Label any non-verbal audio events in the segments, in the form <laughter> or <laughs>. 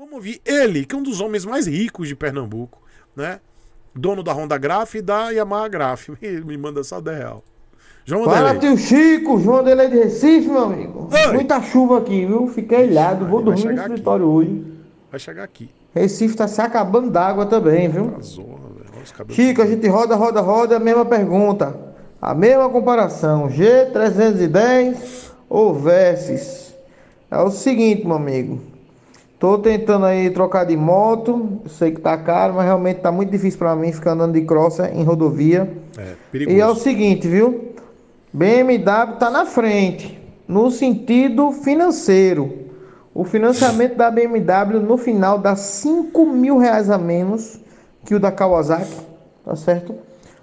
Vamos ouvir ele, que é um dos homens mais ricos de Pernambuco, né? Dono da Honda Graf e da Yamaha Graf. <laughs> Me manda só 10 real. João Fala, Adelei. tio Chico, João é de Recife, meu amigo. Oi. Muita chuva aqui, viu? Fiquei ilhado, vou dormir no escritório aqui. hoje. Vai chegar aqui. Recife tá se acabando d'água também, viu? Azorra, tá Chico, a gente roda, roda, roda, a mesma pergunta. A mesma comparação. G310 ou Versys. É o seguinte, meu amigo. Tô tentando aí trocar de moto, sei que tá caro, mas realmente tá muito difícil para mim ficar andando de crossa em rodovia. É, perigoso. E é o seguinte, viu? BMW tá na frente no sentido financeiro. O financiamento da BMW no final dá 5 mil reais a menos que o da Kawasaki, tá certo?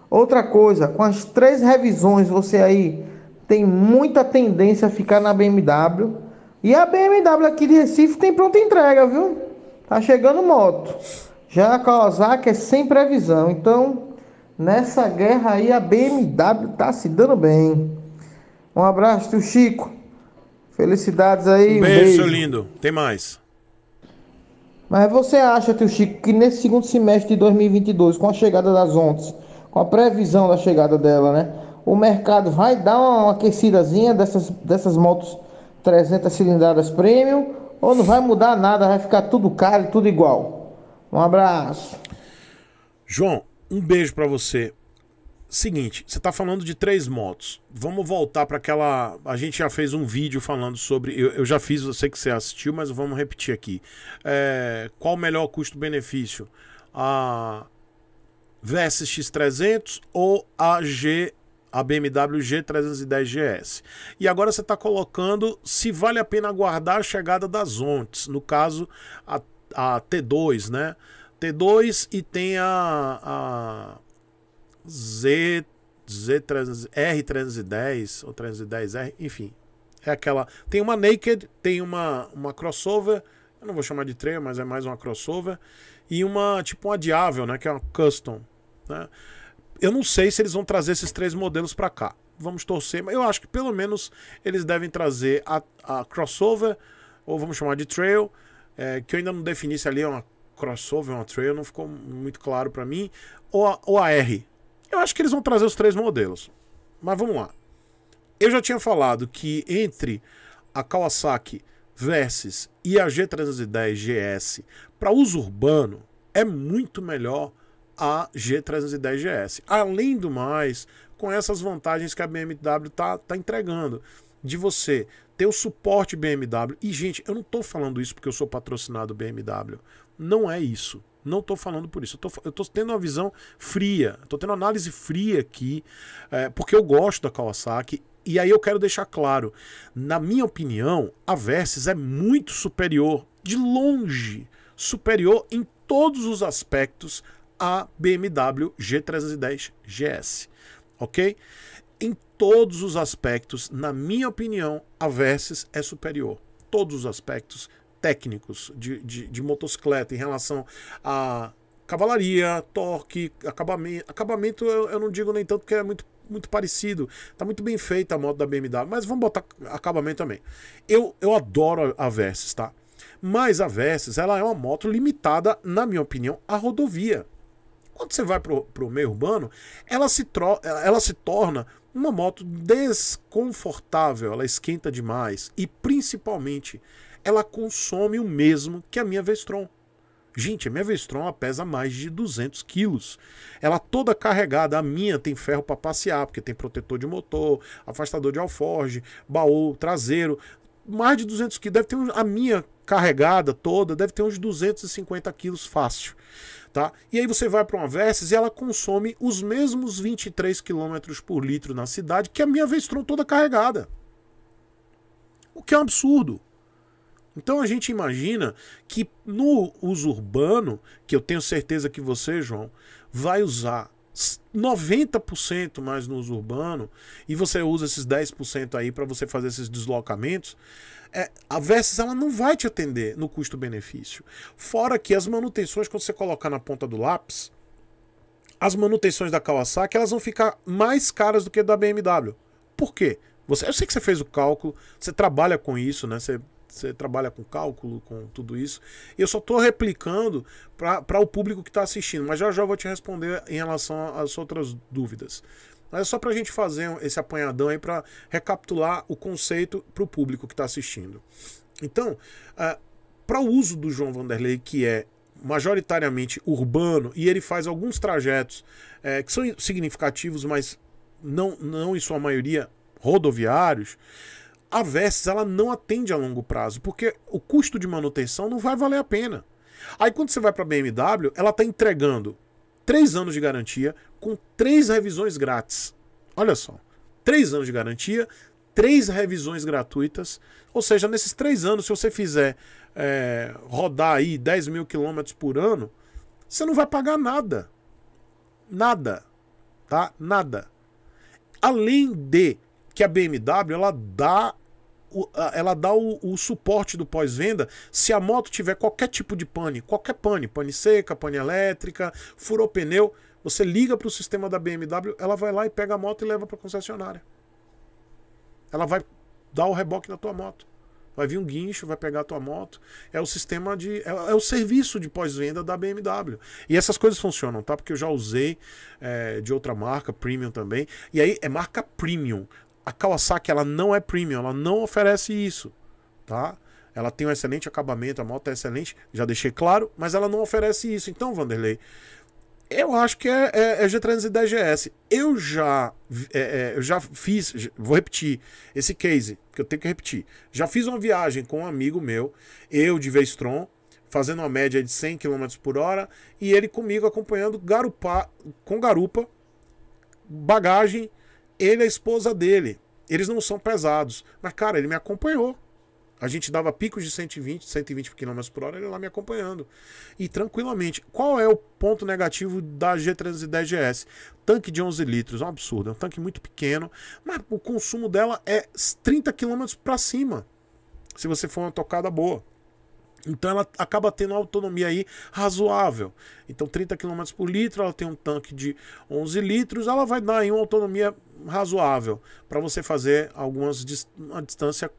Outra coisa, com as três revisões você aí tem muita tendência a ficar na BMW e a BMW aqui de Recife tem pronta entrega, viu? Tá chegando moto. Já a Kawasaki é sem previsão. Então, nessa guerra aí, a BMW tá se dando bem. Um abraço, tio Chico. Felicidades aí. Um beijo, um beijo. seu lindo. Tem mais. Mas você acha, tio Chico, que nesse segundo semestre de 2022, com a chegada das ondas, com a previsão da chegada dela, né? O mercado vai dar uma aquecidazinha dessas, dessas motos 300 cilindradas premium, ou não vai mudar nada, vai ficar tudo caro e tudo igual. Um abraço. João, um beijo para você. Seguinte, você tá falando de três motos. Vamos voltar para aquela. A gente já fez um vídeo falando sobre. Eu, eu, já fiz, eu sei que você assistiu, mas vamos repetir aqui. É... Qual o melhor custo-benefício? A VSX300 ou a G a BMW G310 GS. E agora você está colocando se vale a pena aguardar a chegada das ontes no caso a, a T2, né? T2 e tem a, a Z, Z300, R310 ou 310R, enfim. É aquela. Tem uma Naked, tem uma, uma crossover, eu não vou chamar de trailer, mas é mais uma crossover, e uma tipo uma Diável, né? Que é uma custom, né? Eu não sei se eles vão trazer esses três modelos para cá. Vamos torcer, mas eu acho que pelo menos eles devem trazer a, a crossover, ou vamos chamar de trail, é, que eu ainda não defini se ali é uma crossover, uma trail, não ficou muito claro para mim, ou a, ou a R. Eu acho que eles vão trazer os três modelos. Mas vamos lá. Eu já tinha falado que entre a Kawasaki Versys e a G310 GS para uso urbano é muito melhor a G310GS. Além do mais, com essas vantagens que a BMW está tá entregando, de você ter o suporte BMW. E, gente, eu não estou falando isso porque eu sou patrocinado BMW. Não é isso. Não estou falando por isso. Eu estou tendo uma visão fria. Estou tendo uma análise fria aqui, é, porque eu gosto da Kawasaki. E aí eu quero deixar claro, na minha opinião, a Versys é muito superior, de longe superior em todos os aspectos a BMW G310 GS, ok? Em todos os aspectos, na minha opinião, a Versys é superior. Todos os aspectos técnicos de, de, de motocicleta em relação a cavalaria, torque, acabamento. Acabamento eu, eu não digo nem tanto porque é muito muito parecido. Tá muito bem feita a moto da BMW, mas vamos botar acabamento também. Eu, eu adoro a Versys, tá? Mas a Versys, ela é uma moto limitada, na minha opinião, à rodovia. Quando você vai pro, o meio urbano, ela se, tro ela se torna uma moto desconfortável, ela esquenta demais e principalmente ela consome o mesmo que a minha Vestron. Gente, a minha Vestron pesa mais de 200 quilos. Ela toda carregada, a minha tem ferro para passear, porque tem protetor de motor, afastador de alforge, baú traseiro, mais de 200 quilos. Deve ter um, a minha carregada toda, deve ter uns 250 quilos fácil. Tá? E aí você vai para uma Versys e ela consome os mesmos 23 km por litro na cidade que a minha Vestron toda carregada. O que é um absurdo. Então a gente imagina que no uso urbano, que eu tenho certeza que você, João, vai usar 90% mais no uso urbano e você usa esses 10% aí para você fazer esses deslocamentos, é, a Versys ela não vai te atender no custo-benefício. Fora que as manutenções, quando você colocar na ponta do lápis, as manutenções da Kawasaki elas vão ficar mais caras do que da BMW. Por quê? Você, eu sei que você fez o cálculo, você trabalha com isso, né? Você você trabalha com cálculo, com tudo isso. E eu só estou replicando para o público que está assistindo, mas já já vou te responder em relação às outras dúvidas. Mas é só para a gente fazer esse apanhadão aí para recapitular o conceito para o público que está assistindo. Então, uh, é, para o uso do João Vanderlei, que é majoritariamente urbano, e ele faz alguns trajetos é, que são significativos, mas não, não em sua maioria rodoviários, a Vestes ela não atende a longo prazo, porque o custo de manutenção não vai valer a pena. Aí quando você vai para a BMW, ela está entregando 3 anos de garantia com 3 revisões grátis. Olha só, 3 anos de garantia, 3 revisões gratuitas. Ou seja, nesses 3 anos, se você fizer é, rodar aí 10 mil quilômetros por ano, você não vai pagar nada. Nada. Tá? Nada. Além de que a BMW ela dá ela dá o, o suporte do pós-venda se a moto tiver qualquer tipo de pane, qualquer pane, pane seca, pane elétrica, furou pneu, você liga para o sistema da BMW, ela vai lá e pega a moto e leva para a concessionária. Ela vai dar o reboque na tua moto. Vai vir um guincho, vai pegar a tua moto. É o sistema de. É, é o serviço de pós-venda da BMW. E essas coisas funcionam, tá? Porque eu já usei é, de outra marca, premium também. E aí é marca premium. A Kawasaki ela não é premium, ela não oferece isso, tá? Ela tem um excelente acabamento, a moto é excelente, já deixei claro, mas ela não oferece isso. Então, Vanderlei, eu acho que é, é, é G310 GS. Eu já, é, é, eu já fiz, vou repetir esse case, que eu tenho que repetir. Já fiz uma viagem com um amigo meu, eu de Vestron, fazendo uma média de 100 km por hora, e ele comigo acompanhando garupa, com garupa, bagagem ele é a esposa dele. Eles não são pesados. Mas, cara, ele me acompanhou. A gente dava picos de 120, 120 km por hora, ele lá me acompanhando. E tranquilamente. Qual é o ponto negativo da G310GS? Tanque de 11 litros, é um absurdo. É um tanque muito pequeno, mas o consumo dela é 30 km para cima. Se você for uma tocada boa. Então ela acaba tendo uma autonomia aí razoável. Então 30 km por litro, ela tem um tanque de 11 litros, ela vai dar aí uma autonomia razoável para você fazer algumas uma distância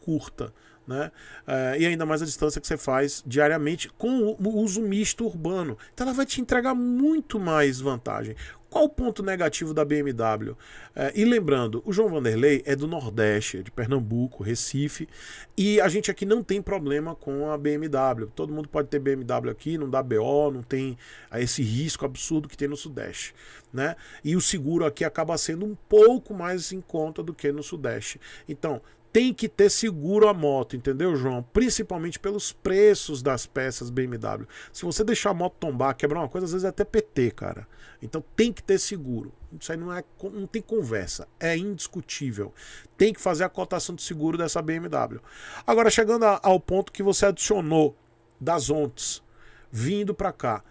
curta. Né? É, e ainda mais a distância que você faz diariamente com o uso misto urbano. Então ela vai te entregar muito mais vantagem. Qual o ponto negativo da BMW? É, e lembrando, o João Vanderlei é do Nordeste, é de Pernambuco, Recife, e a gente aqui não tem problema com a BMW. Todo mundo pode ter BMW aqui, não dá BO, não tem é, esse risco absurdo que tem no Sudeste. Né? E o seguro aqui acaba sendo um pouco mais em conta do que no Sudeste. Então, tem que ter seguro a moto, entendeu, João? Principalmente pelos preços das peças BMW. Se você deixar a moto tombar, quebrar uma coisa, às vezes é até PT, cara. Então tem que ter seguro. Isso aí não, é, não tem conversa, é indiscutível. Tem que fazer a cotação de seguro dessa BMW. Agora, chegando a, ao ponto que você adicionou das ontes vindo para cá.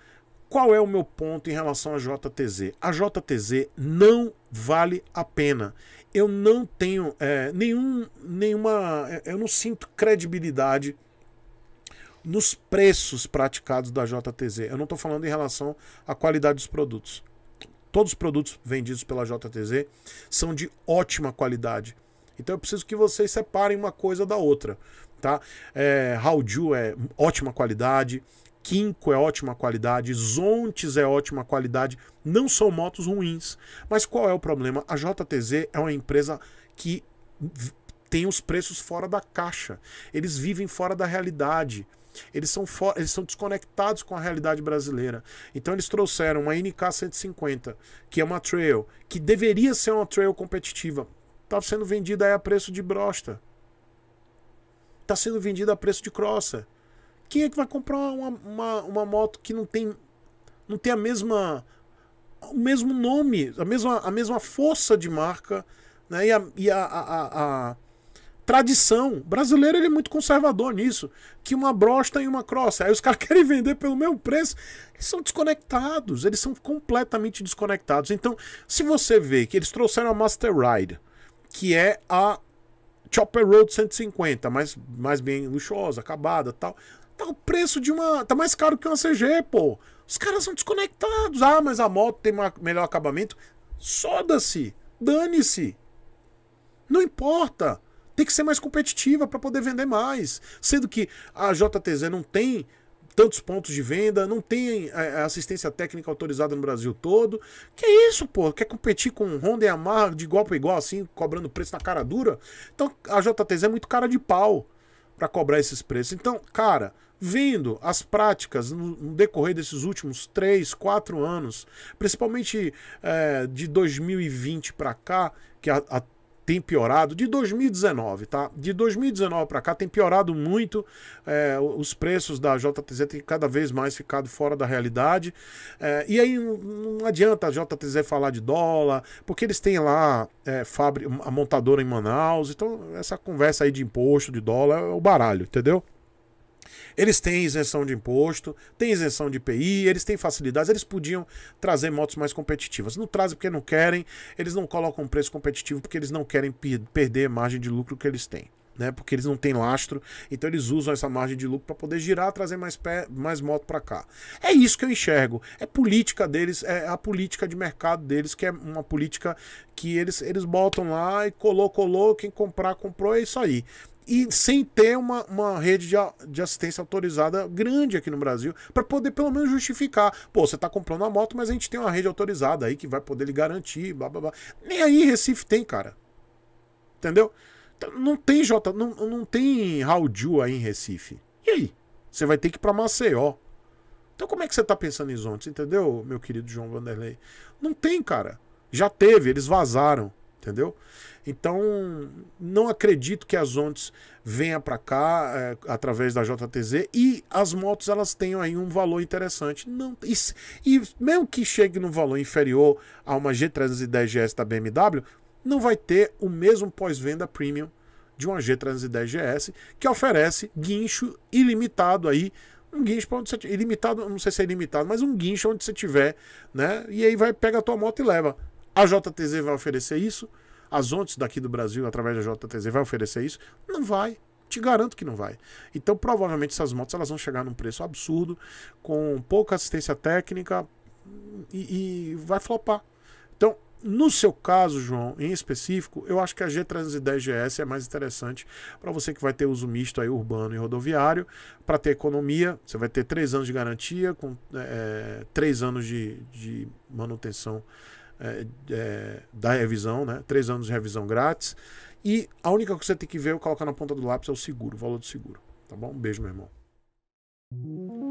Qual é o meu ponto em relação à JTZ? A JTZ não vale a pena. Eu não tenho é, nenhum, nenhuma. É, eu não sinto credibilidade nos preços praticados da JTZ. Eu não estou falando em relação à qualidade dos produtos. Todos os produtos vendidos pela JTZ são de ótima qualidade. Então eu preciso que vocês separem uma coisa da outra. Tá? É, é ótima qualidade, Kinko é ótima qualidade, Zontes é ótima qualidade, não são motos ruins. Mas qual é o problema? A JTZ é uma empresa que tem os preços fora da caixa. Eles vivem fora da realidade. Eles são, for... eles são desconectados com a realidade brasileira. Então eles trouxeram uma NK 150, que é uma trail, que deveria ser uma trail competitiva. Tá Estava tá sendo vendida a preço de brosta. Está sendo vendida a preço de crossa. Quem é que vai comprar uma, uma, uma moto que não tem, não tem a mesma o mesmo nome, a mesma, a mesma força de marca né? e, a, e a, a, a tradição. O brasileiro ele é muito conservador nisso. Que uma brocha e uma cross. Aí os caras <laughs> querem vender pelo mesmo preço. Eles são desconectados, eles são completamente desconectados. Então, se você vê que eles trouxeram a Master Ride, que é a Chopper Road 150, mais, mais bem luxuosa, acabada tal. Tá o preço de uma. Tá mais caro que uma CG, pô. Os caras são desconectados. Ah, mas a moto tem melhor acabamento. Soda-se. Dane-se. Não importa. Tem que ser mais competitiva para poder vender mais. Sendo que a JTZ não tem tantos pontos de venda, não tem é, é, assistência técnica autorizada no Brasil todo. Que é isso, pô? Quer competir com Honda e Yamaha de igual para igual, assim, cobrando preço na cara dura? Então a JTZ é muito cara de pau para cobrar esses preços. Então, cara, vendo as práticas no decorrer desses últimos três, quatro anos, principalmente é, de 2020 para cá, que a, a tem piorado de 2019, tá? De 2019 para cá tem piorado muito. É, os preços da JTZ têm cada vez mais ficado fora da realidade. É, e aí não adianta a JTZ falar de dólar, porque eles têm lá é, a montadora em Manaus. Então, essa conversa aí de imposto, de dólar, é o baralho, entendeu? Eles têm isenção de imposto, têm isenção de IPI, eles têm facilidades, eles podiam trazer motos mais competitivas. Não trazem porque não querem, eles não colocam um preço competitivo porque eles não querem perder a margem de lucro que eles têm. Né, porque eles não têm lastro, então eles usam essa margem de lucro para poder girar, trazer mais pé, mais moto para cá. É isso que eu enxergo. É política deles, é a política de mercado deles, que é uma política que eles, eles botam lá e colou, colou, quem comprar, comprou, é isso aí e sem ter uma, uma rede de, de assistência autorizada grande aqui no Brasil, para poder pelo menos justificar. Pô, você tá comprando a moto, mas a gente tem uma rede autorizada aí que vai poder lhe garantir, blá blá blá. Nem aí Recife tem, cara. Entendeu? Então, não tem J, não, não tem Raul aí em Recife. E aí? Você vai ter que ir pra Maceió. Então como é que você tá pensando em zontes, entendeu, meu querido João Vanderlei? Não tem, cara. Já teve, eles vazaram entendeu? Então, não acredito que as ondas venha para cá é, através da JTZ e as motos elas tenham aí um valor interessante. Não, e, e mesmo que chegue num valor inferior a uma G310 GS da BMW, não vai ter o mesmo pós-venda premium de uma G310 GS que oferece guincho ilimitado aí um guincho para onde você tiver. Ilimitado, não sei se é ilimitado, mas um guincho onde você tiver, né? E aí vai, pega a tua moto e leva. A JTZ vai oferecer isso? As ONTs daqui do Brasil, através da JTZ, vai oferecer isso? Não vai. Te garanto que não vai. Então, provavelmente, essas motos elas vão chegar num preço absurdo, com pouca assistência técnica e, e vai flopar. Então, no seu caso, João, em específico, eu acho que a G310GS é mais interessante para você que vai ter uso misto aí, urbano e rodoviário. Para ter economia, você vai ter três anos de garantia, com é, três anos de, de manutenção é, é da revisão, né? Três anos de revisão grátis. E a única coisa que você tem que ver, eu colocar na ponta do lápis, é o seguro, o valor do seguro. Tá bom? Um beijo, meu irmão.